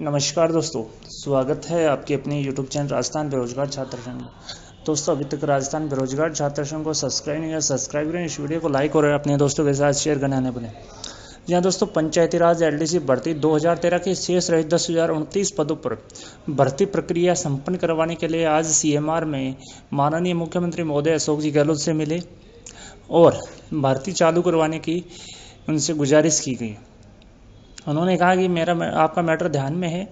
नमस्कार दोस्तों स्वागत है आपके अपने यूट्यूब चैनल राजस्थान बेरोजगार छात्र संघ दोस्तों अभी तक राजस्थान बेरोजगार छात्र संघ को सब्सक्राइब नहीं किया सब्सक्राइब करें इस वीडियो को लाइक और अपने दोस्तों के साथ शेयर करने आने बने यहाँ दोस्तों पंचायती राज एलडीसी भर्ती 2013 के शेष रहित दस हजार उनतीस पदों पर भर्ती प्रक्रिया संपन्न करवाने के लिए आज सीएमआर में माननीय मुख्यमंत्री महोदय अशोक जी गहलोत से मिले और भर्ती चालू करवाने की उनसे गुजारिश की गई उन्होंने कहा कि मेरा आपका मैटर ध्यान में है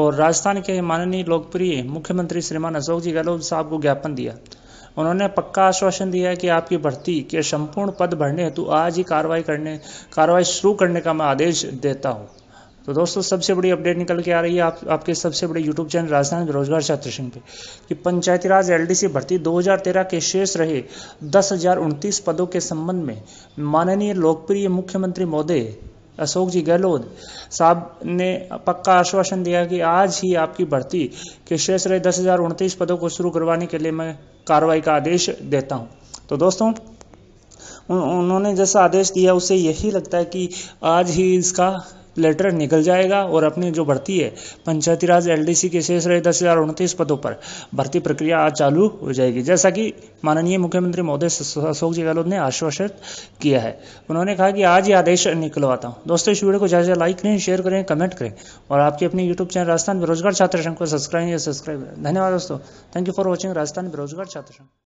और राजस्थान के माननीय लोकप्रिय मुख्यमंत्री श्रीमान अशोक जी गहलोत साहब को ज्ञापन दिया उन्होंने पक्का आश्वासन दिया कि आपकी भर्ती के संपूर्ण पद भरने हेतु आज ही कार्रवाई करने कार्रवाई शुरू करने का मैं आदेश देता हूँ तो दोस्तों सबसे बड़ी अपडेट निकल के आ रही है आप आपके सबसे बड़े यूट्यूब चैनल राजस्थान रोजगार छात्र संघ पे कि पंचायती राज एलडीसी भर्ती 2013 के शेष रहे दस पदों के संबंध में माननीय लोकप्रिय मुख्यमंत्री मोदी अशोक जी गहलोत साहब ने पक्का आश्वासन दिया कि आज ही आपकी भर्ती के शेष रहे दस हजार उनतीस पदों को शुरू करवाने के लिए मैं कार्रवाई का आदेश देता हूँ तो दोस्तों उन्होंने जैसा आदेश दिया उसे यही लगता है कि आज ही इसका लेटर निकल जाएगा और अपनी जो भर्ती है पंचायती राज एलडीसी के शेष रहे दस हज़ार उनतीस पदों पर भर्ती प्रक्रिया आज चालू हो जाएगी जैसा कि माननीय मुख्यमंत्री महोदय अशोक जी गहलोत ने आश्वासित किया है उन्होंने कहा कि आज ये आदेश निकलवाता हूँ दोस्तों इस वीडियो को ज़्यादा लाइक करें शेयर करें कमेंट करें और आपके अपने यूट्यूब चैनल राजस्थान बेरोजगार छात्र संघ को सब्सक्राइब या सब्सक्राइब धन्यवाद दोस्तों thank you for watching Rajasthan बेरोजगार छात्र संघ